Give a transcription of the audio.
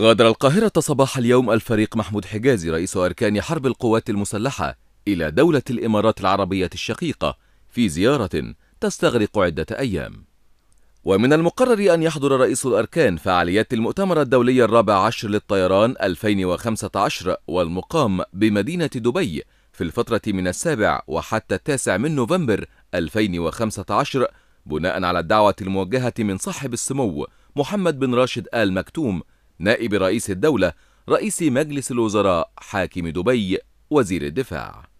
غادر القاهرة صباح اليوم الفريق محمود حجازي رئيس أركان حرب القوات المسلحة إلى دولة الإمارات العربية الشقيقة في زيارة تستغرق عدة أيام ومن المقرر أن يحضر رئيس الأركان فعاليات المؤتمر الدولي الرابع عشر للطيران 2015 والمقام بمدينة دبي في الفترة من السابع وحتى التاسع من نوفمبر 2015 بناء على الدعوة الموجهة من صاحب السمو محمد بن راشد آل مكتوم نائب رئيس الدولة رئيس مجلس الوزراء حاكم دبي وزير الدفاع